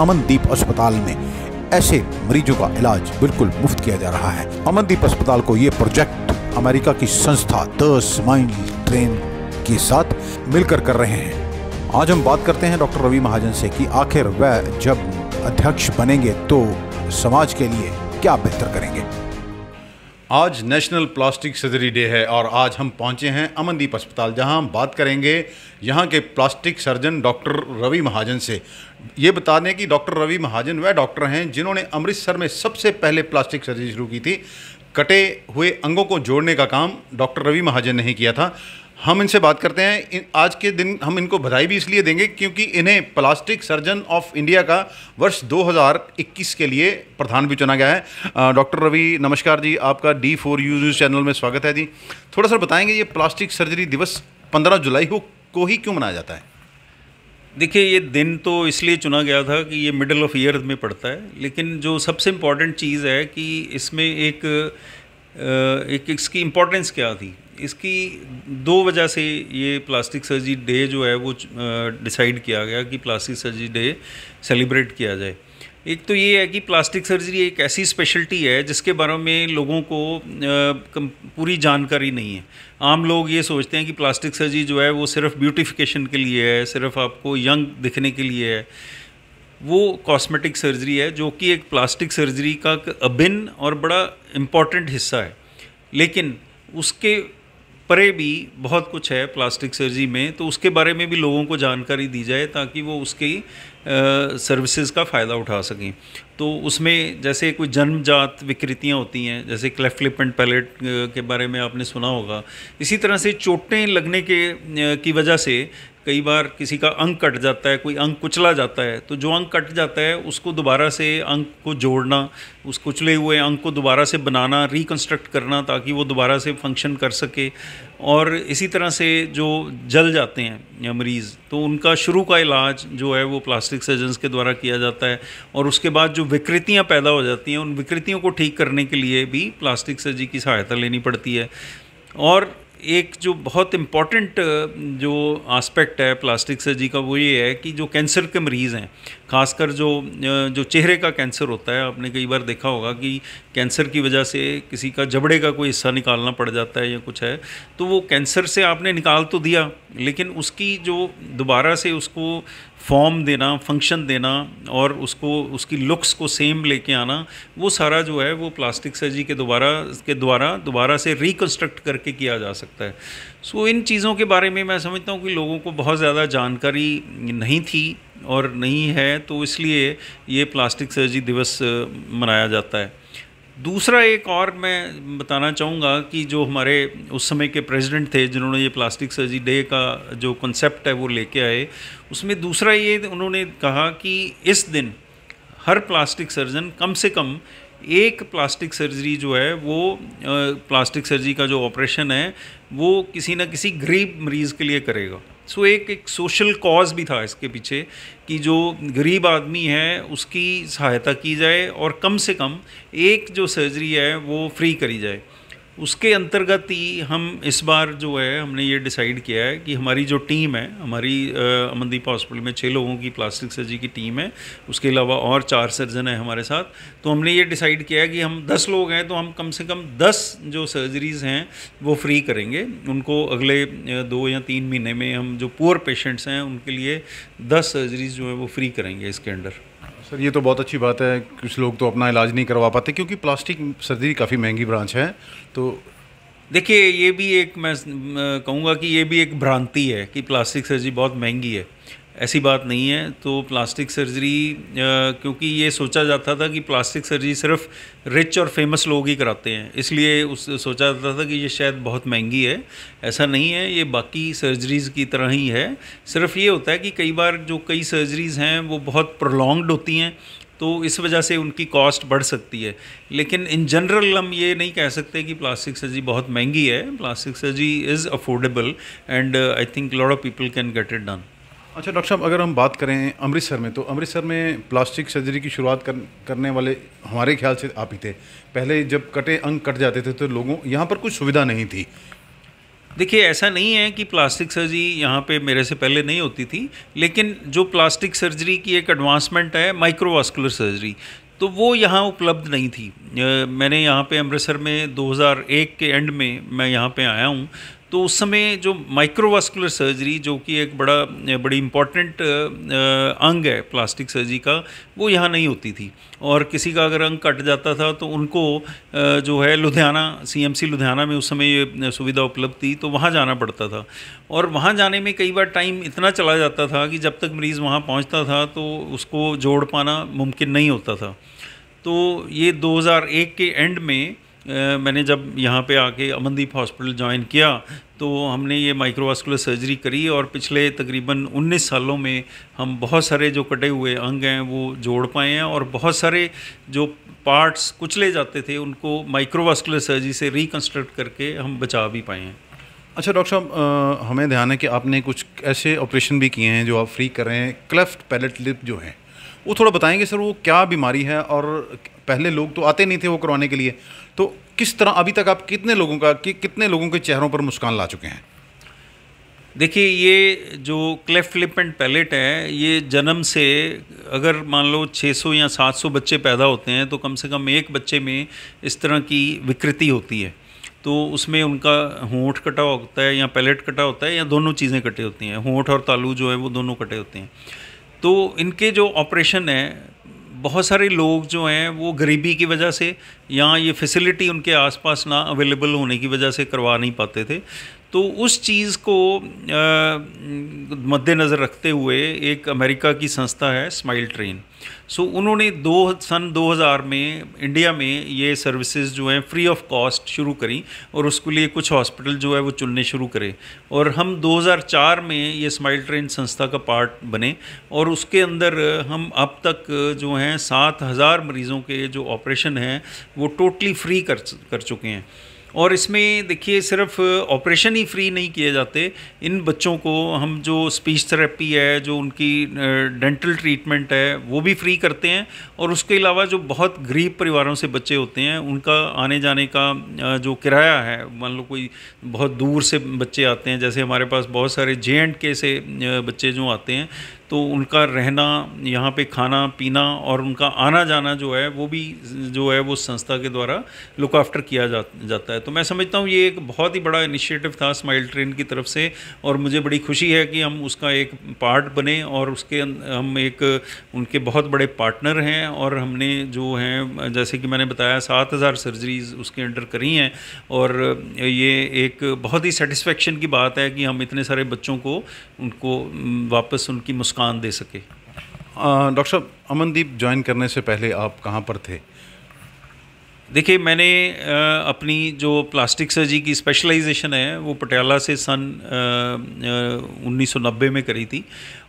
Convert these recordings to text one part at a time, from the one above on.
अमनदीप अस्पताल में ऐसे मरीजों का इलाज बिल्कुल मुफ्त किया जा रहा है अमनदीप अस्पताल को ये प्रोजेक्ट अमेरिका की संस्था द स्माइल ट्रेन के साथ मिलकर कर रहे हैं आज हम बात करते हैं डॉक्टर रवि महाजन से कि आखिर वह जब अध्यक्ष बनेंगे तो समाज के लिए क्या बेहतर करेंगे आज नेशनल प्लास्टिक सर्जरी डे है और आज हम पहुंचे हैं अमनदीप अस्पताल जहां हम बात करेंगे यहां के plastic surgeon doctor Ravi Mahajan से ये बता दें कि डॉक्टर रवि महाजन वह डॉक्टर हैं जिन्होंने अमृतसर में सबसे पहले प्लास्टिक सर्जरी शुरू की थी कटे हुए अंगों को जोड़ने का काम डॉक्टर रवि महाजन ने ही किया था हम इनसे बात करते हैं आज के दिन हम इनको बधाई भी इसलिए देंगे क्योंकि इन्हें प्लास्टिक सर्जन ऑफ इंडिया का वर्ष 2021 के लिए प्रधान भी चुना गया है डॉक्टर रवि नमस्कार जी आपका D four U news channel में स्वागत है जी थोड़ा सा बताएंगे ये प्लास्टिक सर्जरी दिवस 15 जुलाई को, को ही क्यों मनाया जाता है देखिए ये दिन तो इसलिए चुना गया था कि ये मिडल ऑफ ईयर में पड़ता है लेकिन जो सबसे इम्पॉर्टेंट चीज़ है कि इसमें एक एक इसकी इम्पोर्टेंस क्या थी इसकी दो वजह से ये प्लास्टिक सर्जरी डे जो है वो डिसाइड किया गया कि प्लास्टिक सर्जरी डे सेलिब्रेट किया जाए एक तो ये है कि प्लास्टिक सर्जरी एक ऐसी स्पेशलिटी है जिसके बारे में लोगों को पूरी जानकारी नहीं है आम लोग ये सोचते हैं कि प्लास्टिक सर्जरी जो है वो सिर्फ ब्यूटिफिकेशन के लिए है सिर्फ आपको यंग दिखने के लिए है वो कॉस्मेटिक सर्जरी है जो कि एक प्लास्टिक सर्जरी का अभिन्न और बड़ा इम्पॉर्टेंट हिस्सा है लेकिन उसके परे भी बहुत कुछ है प्लास्टिक सर्जरी में तो उसके बारे में भी लोगों को जानकारी दी जाए ताकि वो उसकी सर्विसेज का फ़ायदा उठा सकें तो उसमें जैसे कोई जन्मजात विकृतियां होती हैं जैसे क्लेफ्लिप एंड पैलेट के बारे में आपने सुना होगा इसी तरह से चोटें लगने के की वजह से कई बार किसी का अंक कट जाता है कोई अंक कुचला जाता है तो जो अंक कट जाता है उसको दोबारा से अंक को जोड़ना उस कुचले हुए अंक को दोबारा से बनाना रिकन्स्ट्रक्ट करना ताकि वो दोबारा से फंक्शन कर सके और इसी तरह से जो जल जाते हैं या मरीज़ तो उनका शुरू का इलाज जो है वो प्लास्टिक सर्जन्स के द्वारा किया जाता है और उसके बाद जो विकृतियाँ पैदा हो जाती हैं उन विकृतियों को ठीक करने के लिए भी प्लास्टिक सर्जरी की सहायता लेनी पड़ती है और एक जो बहुत इम्पॉर्टेंट जो आस्पेक्ट है प्लास्टिक सर्जरी का वो ये है कि जो कैंसर के मरीज़ हैं खासकर जो जो चेहरे का कैंसर होता है आपने कई बार देखा होगा कि कैंसर की वजह से किसी का जबड़े का कोई हिस्सा निकालना पड़ जाता है या कुछ है तो वो कैंसर से आपने निकाल तो दिया लेकिन उसकी जो दोबारा से उसको फॉर्म देना फंक्शन देना और उसको उसकी लुक्स को सेम लेके आना वो सारा जो है वो प्लास्टिक सर्जरी के दोबारा के द्वारा दोबारा से रिकन्स्ट्रक्ट करके किया जा सकता है सो इन चीज़ों के बारे में मैं समझता हूँ कि लोगों को बहुत ज़्यादा जानकारी नहीं थी और नहीं है तो इसलिए ये प्लास्टिक सर्जरी दिवस मनाया जाता है दूसरा एक और मैं बताना चाहूँगा कि जो हमारे उस समय के प्रेसिडेंट थे जिन्होंने ये प्लास्टिक सर्जरी डे का जो कॉन्सेप्ट है वो लेके आए उसमें दूसरा ये उन्होंने कहा कि इस दिन हर प्लास्टिक सर्जन कम से कम एक प्लास्टिक सर्जरी जो है वो प्लास्टिक सर्जरी का जो ऑपरेशन है वो किसी ना किसी गरीब मरीज़ के लिए करेगा सो एक एक सोशल कॉज भी था इसके पीछे कि जो गरीब आदमी है उसकी सहायता की जाए और कम से कम एक जो सर्जरी है वो फ्री करी जाए उसके अंतर्गत ही हम इस बार जो है हमने ये डिसाइड किया है कि हमारी जो टीम है हमारी अमनदीप हॉस्पिटल में छः लोगों की प्लास्टिक सर्जरी की टीम है उसके अलावा और चार सर्जन हैं हमारे साथ तो हमने ये डिसाइड किया है कि हम दस लोग हैं तो हम कम से कम दस जो सर्जरीज़ हैं वो फ्री करेंगे उनको अगले दो या तीन महीने में हम जो पुअर पेशेंट्स हैं उनके लिए दस सर्जरीज़ जो हैं वो फ्री करेंगे इसके अंडर सर ये तो बहुत अच्छी बात है कुछ लोग तो अपना इलाज नहीं करवा पाते क्योंकि प्लास्टिक सर्जरी काफ़ी महंगी ब्रांच है तो देखिए ये भी एक मैं कहूँगा कि ये भी एक भ्रांति है कि प्लास्टिक सर्जरी बहुत महंगी है ऐसी बात नहीं है तो प्लास्टिक सर्जरी क्योंकि ये सोचा जाता था कि प्लास्टिक सर्जरी सिर्फ रिच और फेमस लोग ही कराते हैं इसलिए उस सोचा जाता था कि ये शायद बहुत महंगी है ऐसा नहीं है ये बाकी सर्जरीज़ की तरह ही है सिर्फ ये होता है कि कई बार जो कई सर्जरीज़ हैं वो बहुत प्रोलॉन्ग्ड होती हैं तो इस वजह से उनकी कॉस्ट बढ़ सकती है लेकिन इन जनरल हम ये नहीं कह सकते कि प्लास्टिक सर्जरी बहुत महंगी है plastic surgery is affordable and I think lot of people can get it done अच्छा डॉक्टर साहब अगर हम बात करें अमृतसर में तो अमृतसर में प्लास्टिक सर्जरी की शुरुआत कर, करने वाले हमारे ख्याल से आप ही थे पहले जब कटे अंग कट जाते थे तो लोगों यहाँ पर कुछ सुविधा नहीं थी देखिए ऐसा नहीं है कि प्लास्टिक सर्जरी यहाँ पे मेरे से पहले नहीं होती थी लेकिन जो प्लास्टिक सर्जरी की एक एडवांसमेंट है माइक्रोवास्कुलर सर्जरी तो वो यहाँ उपलब्ध नहीं थी मैंने यहाँ पे अमृतसर में 2001 के एंड में मैं यहाँ पे आया हूँ तो उस समय जो माइक्रोवास्कुलर सर्जरी जो कि एक बड़ा बड़ी इम्पॉर्टेंट अंग है प्लास्टिक सर्जरी का वो यहाँ नहीं होती थी और किसी का अगर अंग कट जाता था तो उनको जो है लुधियाना सीएमसी लुधियाना में उस समय ये सुविधा उपलब्ध थी तो वहाँ जाना पड़ता था और वहाँ जाने में कई बार टाइम इतना चला जाता था कि जब तक मरीज़ वहाँ पहुँचता था तो उसको जोड़ पाना मुमकिन नहीं होता था तो ये दो के एंड में मैंने जब यहाँ पे आके अमनदीप हॉस्पिटल ज्वाइन किया तो हमने ये माइक्रोवास्कुलर सर्जरी करी और पिछले तकरीबन 19 सालों में हम बहुत सारे जो कटे हुए अंग हैं वो जोड़ पाए हैं और बहुत सारे जो पार्ट्स कुचले जाते थे उनको माइक्रोवास्कुलर सर्जरी से रिकन्स्ट्रक्ट करके हम बचा भी पाए हैं अच्छा डॉक्टर साहब हमें ध्यान है कि आपने कुछ ऐसे ऑपरेशन भी किए हैं जो आप फ्री कर रहे हैं क्लेफ्ट पैलेट लिप जो है वो थोड़ा बताएंगे सर वो क्या बीमारी है और पहले लोग तो आते नहीं थे वो करवाने के लिए तो किस तरह अभी तक आप कितने लोगों का कि कितने लोगों के चेहरों पर मुस्कान ला चुके हैं देखिए ये जो क्लेफ्ट लिप एंड पैलेट है ये जन्म से अगर मान लो 600 या 700 बच्चे पैदा होते हैं तो कम से कम एक बच्चे में इस तरह की विकृति होती है तो उसमें उनका होंठ कटा होता है या पैलेट कटा होता है या दोनों चीज़ें कटे होती हैं होंठ और तालू जो है वो दोनों कटे होते हैं तो इनके जो ऑपरेशन हैं बहुत सारे लोग जो हैं वो गरीबी की वजह से या ये फैसिलिटी उनके आसपास ना अवेलेबल होने की वजह से करवा नहीं पाते थे तो उस चीज़ को मद्देनज़र रखते हुए एक अमेरिका की संस्था है स्माइल ट्रेन सो so, उन्होंने दो सन 2000 में इंडिया में ये सर्विसेज जो हैं फ्री ऑफ कॉस्ट शुरू करी और उसके लिए कुछ हॉस्पिटल जो है वो चुनने शुरू करे और हम 2004 में ये स्माइल ट्रेन संस्था का पार्ट बने और उसके अंदर हम अब तक जो हैं सात हज़ार मरीज़ों के जो ऑपरेशन हैं वो टोटली फ्री कर कर चुके हैं और इसमें देखिए सिर्फ ऑपरेशन ही फ्री नहीं किए जाते इन बच्चों को हम जो स्पीच थेरेपी है जो उनकी डेंटल ट्रीटमेंट है वो भी फ्री करते हैं और उसके अलावा जो बहुत गरीब परिवारों से बच्चे होते हैं उनका आने जाने का जो किराया है मान लो कोई बहुत दूर से बच्चे आते हैं जैसे हमारे पास बहुत सारे जे एंड के से बच्चे जो आते हैं तो उनका रहना यहाँ पे खाना पीना और उनका आना जाना जो है वो भी जो है वो संस्था के द्वारा लुक आफ्टर किया जा जाता है तो मैं समझता हूँ ये एक बहुत ही बड़ा इनिशिएटिव था स्माइल ट्रेन की तरफ से और मुझे बड़ी खुशी है कि हम उसका एक पार्ट बने और उसके अं, हम एक उनके बहुत बड़े पार्टनर हैं और हमने जो हैं जैसे कि मैंने बताया सात हज़ार सर्जरीज उसके अंडर करी हैं और ये एक बहुत ही सेटिस्फेक्शन की बात है कि हम इतने सारे बच्चों को उनको वापस उनकी मुस्क मुस्कान दे सके डॉक्टर साहब अमनदीप ज्वाइन करने से पहले आप कहाँ पर थे देखिए मैंने अपनी जो प्लास्टिक सर्जरी की स्पेशलाइजेशन है वो पटियाला से सन 1990 में करी थी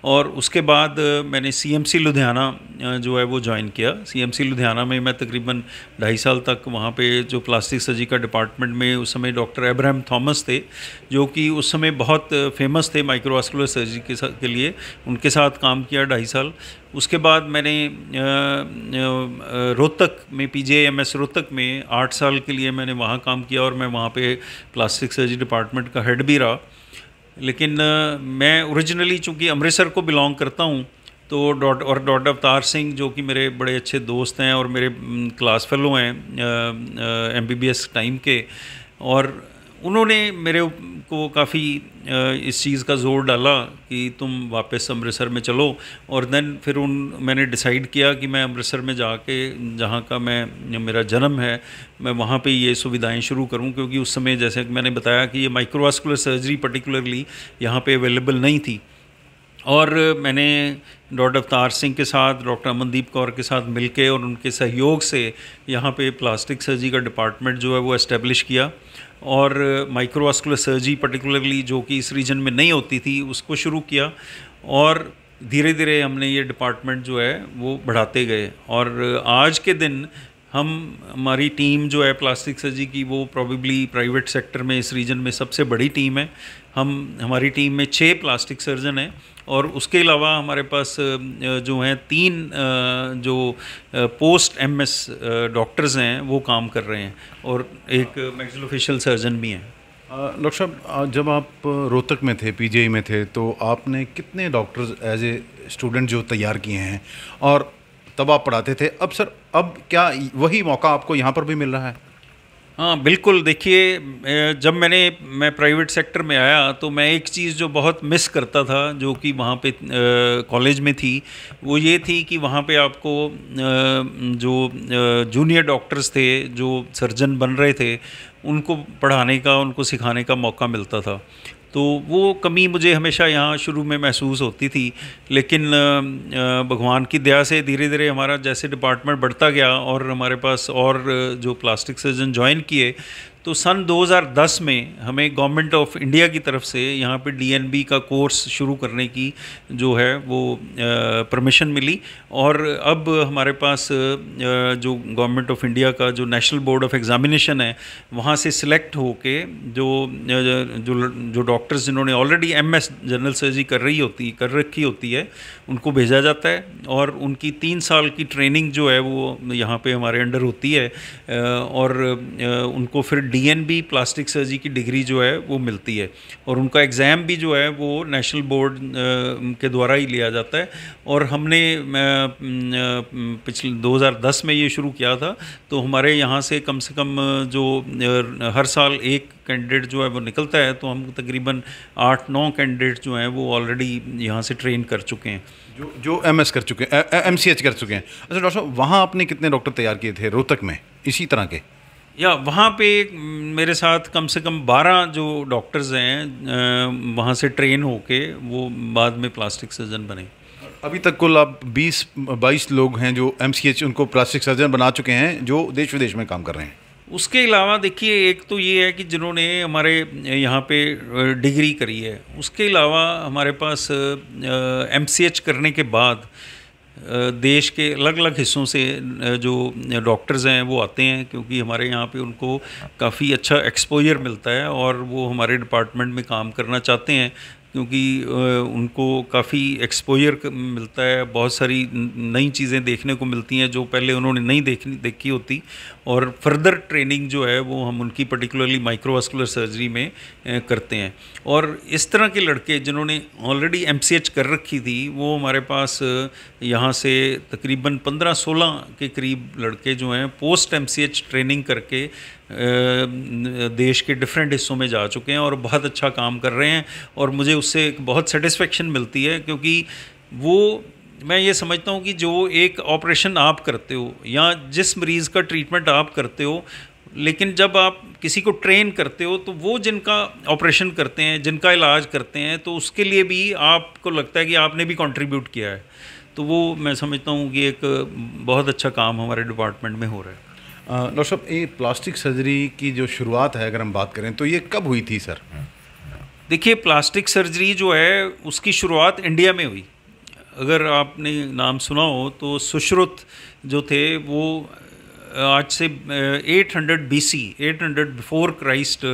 और उसके बाद मैंने सीएमसी लुधियाना जो है वो ज्वाइन किया सीएमसी लुधियाना में मैं तकरीबन ढाई साल तक वहाँ पे जो प्लास्टिक सर्जरी का डिपार्टमेंट में उस समय डॉक्टर एब्राहम थॉमस थे जो कि उस समय बहुत फेमस थे माइक्रोवास्कुलर सर्जरी के, के लिए उनके साथ काम किया ढाई साल उसके बाद मैंने रोहतक में P J M S Rohtak में आठ साल के लिए मैंने वहाँ काम किया और मैं वहाँ पर प्लास्टिक सर्जरी डिपार्टमेंट का हेड भी रहा लेकिन मैं ओरिजिनली चूँकि अमृतसर को बिलोंग करता हूँ तो डॉट और डॉट अवतार सिंह जो कि मेरे बड़े अच्छे दोस्त हैं और मेरे क्लास फेलो हैं M B B S time के और उन्होंने मेरे को काफ़ी इस चीज़ का ज़ोर डाला कि तुम वापस अमृतसर में चलो और देन फिर उन मैंने डिसाइड किया कि मैं अमृतसर में जाके जहाँ का मैं मेरा जन्म है मैं वहाँ पे ये सुविधाएं शुरू करूँ क्योंकि उस समय जैसे कि मैंने बताया कि ये माइक्रोवास्कुलर सर्जरी पर्टिकुलरली यहाँ पे अवेलेबल नहीं थी और मैंने डॉक्टर अवतार सिंह के साथ डॉक्टर अमनदीप कौर के साथ मिलके और उनके सहयोग से यहाँ पे प्लास्टिक सर्जरी का डिपार्टमेंट जो है वो इस्टेब्लिश किया और माइक्रोवास्कुलर सर्जरी पर्टिकुलरली जो कि इस रीजन में नहीं होती थी उसको शुरू किया और धीरे धीरे हमने ये डिपार्टमेंट जो है वो बढ़ाते गए और आज के दिन हम हमारी टीम जो है प्लास्टिक सर्जरी की वो प्रॉबेबली प्राइवेट सेक्टर में इस रीजन में सबसे बड़ी टीम है हम हमारी टीम में छः प्लास्टिक सर्जन हैं और उसके अलावा हमारे पास जो हैं तीन जो पोस्ट एमएस डॉक्टर्स हैं वो काम कर रहे हैं और एक मैक्सिलोफेशियल सर्जन भी हैं डॉक्टर साहब जब आप रोहतक में थे पीजीआई में थे तो आपने कितने डॉक्टर्स एज ए स्टूडेंट जो तैयार किए हैं और तब आप पढ़ाते थे अब सर अब क्या वही मौका आपको यहाँ पर भी मिल रहा है हाँ बिल्कुल देखिए जब मैंने मैं प्राइवेट सेक्टर में आया तो मैं एक चीज़ जो बहुत मिस करता था जो कि वहाँ पे कॉलेज में थी वो ये थी कि वहाँ पे आपको जो जूनियर डॉक्टर्स थे जो सर्जन बन रहे थे उनको पढ़ाने का उनको सिखाने का मौका मिलता था तो वो कमी मुझे हमेशा यहाँ शुरू में महसूस होती थी लेकिन भगवान की दया से धीरे धीरे हमारा जैसे डिपार्टमेंट बढ़ता गया और हमारे पास और जो प्लास्टिक सर्जन ज्वाइन किए तो सन 2010 में हमें गवर्नमेंट ऑफ इंडिया की तरफ से यहाँ पे डीएनबी का कोर्स शुरू करने की जो है वो परमिशन मिली और अब हमारे पास जो गवर्नमेंट ऑफ इंडिया का जो नेशनल बोर्ड ऑफ एग्ज़ामिनेशन है वहाँ से सिलेक्ट होके जो जो जो डॉक्टर्स जिन्होंने ऑलरेडी एमएस जनरल सर्जरी कर रही होती कर रखी होती है उनको भेजा जाता है और उनकी तीन साल की ट्रेनिंग जो है वो यहाँ पर हमारे अंडर होती है और उनको फिर डी डीएनबी प्लास्टिक सर्जरी की डिग्री जो है वो मिलती है और उनका एग्ज़ाम भी जो है वो नेशनल बोर्ड के द्वारा ही लिया जाता है और हमने पिछले 2010 में ये शुरू किया था तो हमारे यहाँ से कम से कम जो हर साल एक कैंडिडेट जो है वो निकलता है तो हम तकरीबन आठ नौ कैंडिडेट जो हैं वो ऑलरेडी यहाँ से ट्रेन कर चुके हैं जो जो एम कर चुके हैं एम कर चुके हैं अच्छा डॉक्टर साहब वहाँ आपने कितने डॉक्टर तैयार किए थे रोहतक में इसी तरह के या वहाँ पे मेरे साथ कम से कम 12 जो डॉक्टर्स हैं वहाँ से ट्रेन होके वो बाद में प्लास्टिक सर्जन बने अभी तक कुल आप 20 22 लोग हैं जो एम उनको प्लास्टिक सर्जन बना चुके हैं जो देश विदेश में काम कर रहे हैं उसके अलावा देखिए एक तो ये है कि जिन्होंने हमारे यहाँ पे डिग्री करी है उसके अलावा हमारे पास एम करने के बाद देश के अलग अलग हिस्सों से जो डॉक्टर्स हैं वो आते हैं क्योंकि हमारे यहाँ पे उनको काफ़ी अच्छा एक्सपोजर मिलता है और वो हमारे डिपार्टमेंट में काम करना चाहते हैं क्योंकि उनको काफ़ी एक्सपोजर मिलता है बहुत सारी नई चीज़ें देखने को मिलती हैं जो पहले उन्होंने नहीं देखनी देखी होती और फर्दर ट्रेनिंग जो है वो हम उनकी पर्टिकुलरली माइक्रोवास्कुलर सर्जरी में करते हैं और इस तरह के लड़के जिन्होंने ऑलरेडी एम कर रखी थी वो हमारे पास यहाँ से तकरीबन पंद्रह सोलह के करीब लड़के जो हैं पोस्ट एम ट्रेनिंग करके देश के डिफरेंट हिस्सों में जा चुके हैं और बहुत अच्छा काम कर रहे हैं और मुझे उससे एक बहुत सेटिस्फेक्शन मिलती है क्योंकि वो मैं ये समझता हूँ कि जो एक ऑपरेशन आप करते हो या जिस मरीज़ का ट्रीटमेंट आप करते हो लेकिन जब आप किसी को ट्रेन करते हो तो वो जिनका ऑपरेशन करते हैं जिनका इलाज करते हैं तो उसके लिए भी आपको लगता है कि आपने भी कंट्रीब्यूट किया है तो वो मैं समझता हूँ कि एक बहुत अच्छा काम हमारे डिपार्टमेंट में हो रहा है डॉक्टर साहब ये प्लास्टिक सर्जरी की जो शुरुआत है अगर हम बात करें तो ये कब हुई थी सर देखिए प्लास्टिक सर्जरी जो है उसकी शुरुआत इंडिया में हुई अगर आपने नाम सुना हो तो सुश्रुत जो थे वो आज से 800 बीसी 800 बिफोर क्राइस्ट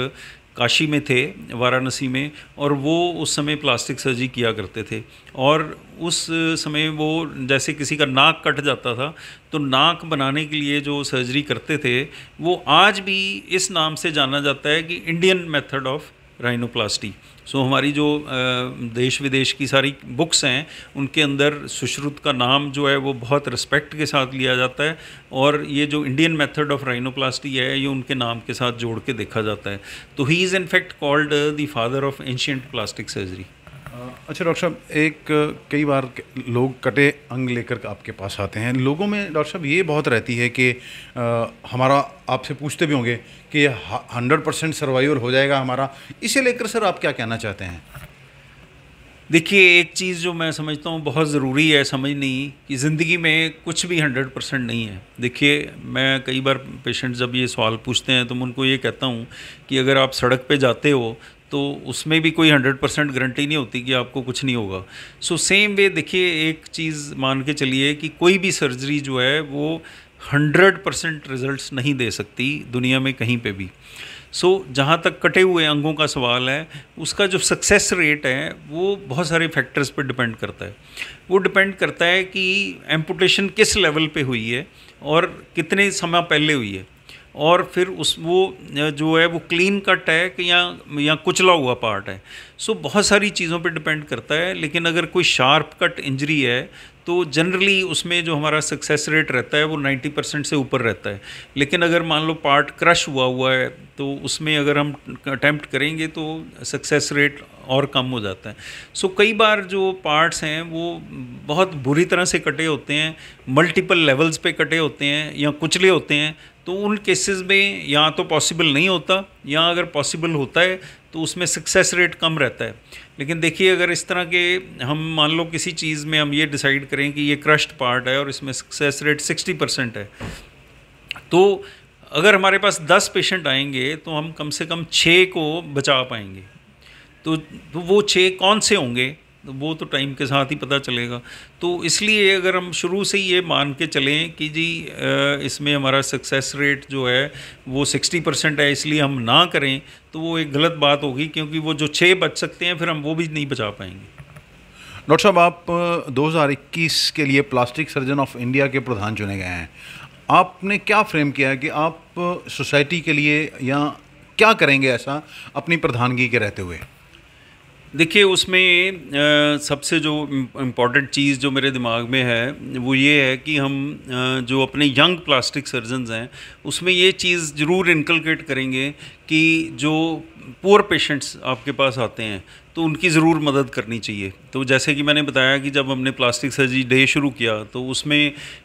काशी में थे वाराणसी में और वो उस समय प्लास्टिक सर्जरी किया करते थे और उस समय वो जैसे किसी का नाक कट जाता था तो नाक बनाने के लिए जो सर्जरी करते थे वो आज भी इस नाम से जाना जाता है कि Indian method of rhinoplasty so हमारी जो देश विदेश की सारी बुक्स हैं उनके अंदर सुश्रुत का नाम जो है वो बहुत रिस्पेक्ट के साथ लिया जाता है और ये जो इंडियन मेथड ऑफ राइनोप्लास्टी है ये उनके नाम के साथ जोड़ के देखा जाता है तो he is in fact called the father of ancient plastic surgery अच्छा डॉक्टर साहब एक कई बार लोग कटे अंग लेकर आपके पास आते हैं लोगों में डॉक्टर साहब ये बहुत रहती है कि आ, हमारा आपसे पूछते भी होंगे कि हंड्रेड परसेंट सर्वाइवल हो जाएगा हमारा इसे लेकर सर आप क्या कहना चाहते हैं देखिए एक चीज़ जो मैं समझता हूँ बहुत ज़रूरी है समझनी कि ज़िंदगी में कुछ भी हंड्रेड परसेंट नहीं है देखिए मैं कई बार पेशेंट जब ये सवाल पूछते हैं तो मैं उनको ये कहता हूँ कि अगर आप सड़क पे जाते हो तो उसमें भी कोई हंड्रेड परसेंट गारंटी नहीं होती कि आपको कुछ नहीं होगा सो सेम वे देखिए एक चीज़ मान के चलिए कि कोई भी सर्जरी जो है वो हंड्रेड परसेंट रिजल्ट नहीं दे सकती दुनिया में कहीं पे भी सो so, जहाँ तक कटे हुए अंगों का सवाल है उसका जो सक्सेस रेट है वो बहुत सारे फैक्टर्स पर डिपेंड करता है वो डिपेंड करता है कि एम्पुटेशन किस लेवल पे हुई है और कितने समय पहले हुई है और फिर उस वो जो है वो क्लीन कट है कि या या कुचला हुआ पार्ट है सो so, बहुत सारी चीज़ों पे डिपेंड करता है लेकिन अगर कोई शार्प कट इंजरी है तो जनरली उसमें जो हमारा सक्सेस रेट रहता है वो 90 परसेंट से ऊपर रहता है लेकिन अगर मान लो पार्ट क्रश हुआ हुआ है तो उसमें अगर हम अटैम्प्ट करेंगे तो सक्सेस रेट और कम हो जाता है सो so, कई बार जो पार्ट्स हैं वो बहुत बुरी तरह से कटे होते हैं मल्टीपल लेवल्स पे कटे होते हैं या कुचले होते हैं तो उन केसेस में या तो पॉसिबल नहीं होता या अगर पॉसिबल होता है तो उसमें सक्सेस रेट कम रहता है लेकिन देखिए अगर इस तरह के हम मान लो किसी चीज़ में हम ये डिसाइड करें कि ये क्रश्ड पार्ट है और इसमें सक्सेस रेट सिक्सटी परसेंट है तो अगर हमारे पास दस पेशेंट आएंगे तो हम कम से कम छः को बचा पाएंगे तो, तो वो छः कौन से होंगे वो तो टाइम के साथ ही पता चलेगा तो इसलिए अगर हम शुरू से ही ये मान के चलें कि जी इसमें हमारा सक्सेस रेट जो है वो सिक्सटी परसेंट है इसलिए हम ना करें तो वो एक गलत बात होगी क्योंकि वो जो छः बच सकते हैं फिर हम वो भी नहीं बचा पाएंगे डॉक्टर साहब आप 2021 के लिए प्लास्टिक सर्जन ऑफ इंडिया के प्रधान चुने गए हैं आपने क्या फ्रेम किया है कि आप सोसाइटी के लिए या क्या करेंगे ऐसा अपनी प्रधानगी के रहते हुए देखिए उसमें सबसे जो इम्पॉर्टेंट चीज़ जो मेरे दिमाग में है वो ये है कि हम जो अपने यंग प्लास्टिक सर्जन्स हैं उसमें ये चीज़ ज़रूर इनकलकेट करेंगे कि जो पुअर पेशेंट्स आपके पास आते हैं तो उनकी ज़रूर मदद करनी चाहिए तो जैसे कि मैंने बताया कि जब हमने प्लास्टिक सर्जरी डे शुरू किया तो उसमें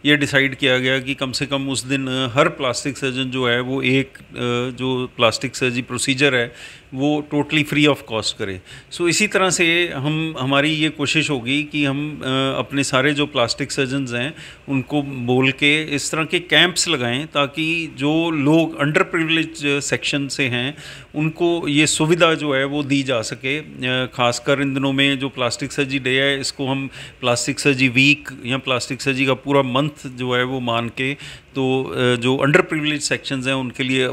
यह डिसाइड किया गया कि कम से कम उस दिन हर प्लास्टिक सर्जन जो है वो एक जो प्लास्टिक सर्जरी प्रोसीजर है वो टोटली फ्री ऑफ कॉस्ट करे सो इसी तरह से हम हमारी ये कोशिश होगी कि हम अपने सारे जो प्लास्टिक सर्जन हैं उनको बोल के इस तरह के कैंप्स लगाएँ ताकि जो लोग अंडर प्रिवलेज सेक्शन से हैं उनको ये सुविधा जो है वो दी जा सके खासकर इन दिनों में जो प्लास्टिक सर्जी डे है इसको हम प्लास्टिक सर्जी वीक या प्लास्टिक सर्जी का पूरा मंथ जो है वो मान के तो जो अंडर प्रिविलेज सेक्शंस हैं उनके लिए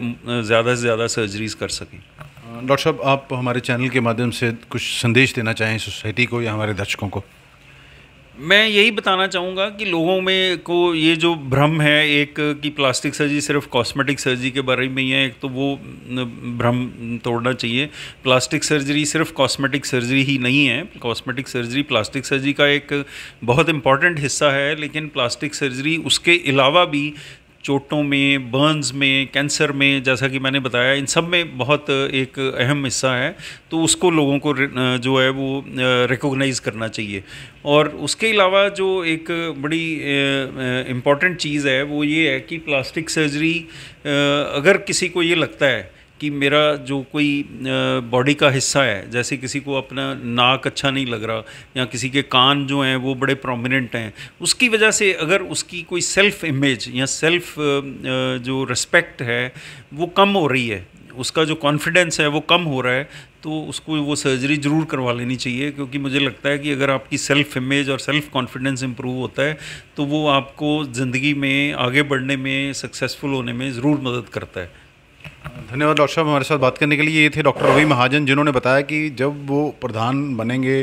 ज़्यादा से ज़्यादा सर्जरीज कर सकें डॉक्टर साहब आप हमारे चैनल के माध्यम से कुछ संदेश देना चाहें सोसाइटी को या हमारे दर्शकों को मैं यही बताना चाहूँगा कि लोगों में को ये जो भ्रम है एक कि प्लास्टिक सर्जरी सिर्फ कॉस्मेटिक सर्जरी के बारे में ही है एक तो वो भ्रम तोड़ना चाहिए प्लास्टिक सर्जरी सिर्फ कॉस्मेटिक सर्जरी ही नहीं है कॉस्मेटिक सर्जरी प्लास्टिक सर्जरी का एक बहुत इंपॉर्टेंट हिस्सा है लेकिन प्लास्टिक सर्जरी उसके अलावा भी चोटों में बर्न्स में कैंसर में जैसा कि मैंने बताया इन सब में बहुत एक अहम हिस्सा है तो उसको लोगों को जो है वो रिकोगनाइज़ करना चाहिए और उसके अलावा जो एक बड़ी इम्पॉर्टेंट चीज़ है वो ये है कि प्लास्टिक सर्जरी अगर किसी को ये लगता है कि मेरा जो कोई बॉडी का हिस्सा है जैसे किसी को अपना नाक अच्छा नहीं लग रहा या किसी के कान जो हैं वो बड़े प्रोमिनेंट हैं उसकी वजह से अगर उसकी कोई सेल्फ इमेज या सेल्फ जो रिस्पेक्ट है वो कम हो रही है उसका जो कॉन्फिडेंस है वो कम हो रहा है तो उसको वो सर्जरी ज़रूर करवा लेनी चाहिए क्योंकि मुझे लगता है कि अगर आपकी सेल्फ इमेज और सेल्फ कॉन्फिडेंस इम्प्रूव होता है तो वो आपको ज़िंदगी में आगे बढ़ने में सक्सेसफुल होने में ज़रूर मदद करता है धन्यवाद डॉक्टर साहब हमारे साथ बात करने के लिए ये थे डॉक्टर रवि महाजन जिन्होंने बताया कि जब वो प्रधान बनेंगे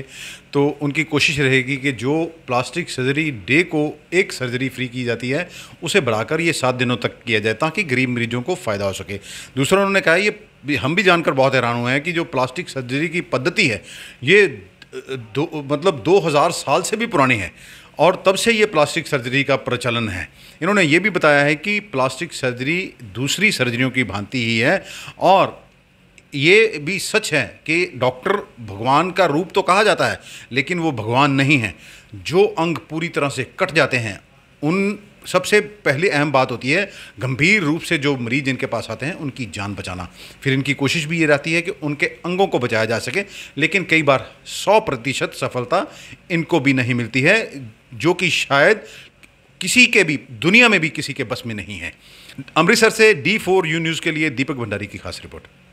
तो उनकी कोशिश रहेगी कि जो प्लास्टिक सर्जरी डे को एक सर्जरी फ्री की जाती है उसे बढ़ाकर ये सात दिनों तक किया जाए ताकि गरीब मरीजों को फ़ायदा हो सके दूसरा उन्होंने कहा ये हम भी जानकर बहुत हैरान हुए हैं कि जो प्लास्टिक सर्जरी की पद्धति है ये दो मतलब दो साल से भी पुरानी है और तब से ये प्लास्टिक सर्जरी का प्रचलन है इन्होंने ये भी बताया है कि प्लास्टिक सर्जरी दूसरी सर्जरियों की भांति ही है और ये भी सच है कि डॉक्टर भगवान का रूप तो कहा जाता है लेकिन वो भगवान नहीं है जो अंग पूरी तरह से कट जाते हैं उन सबसे पहली अहम बात होती है गंभीर रूप से जो मरीज इनके पास आते हैं उनकी जान बचाना फिर इनकी कोशिश भी ये रहती है कि उनके अंगों को बचाया जा सके लेकिन कई बार सौ प्रतिशत सफलता इनको भी नहीं मिलती है जो कि शायद किसी के भी दुनिया में भी किसी के बस में नहीं है अमृतसर से डी फोर यू न्यूज़ के लिए दीपक भंडारी की खास रिपोर्ट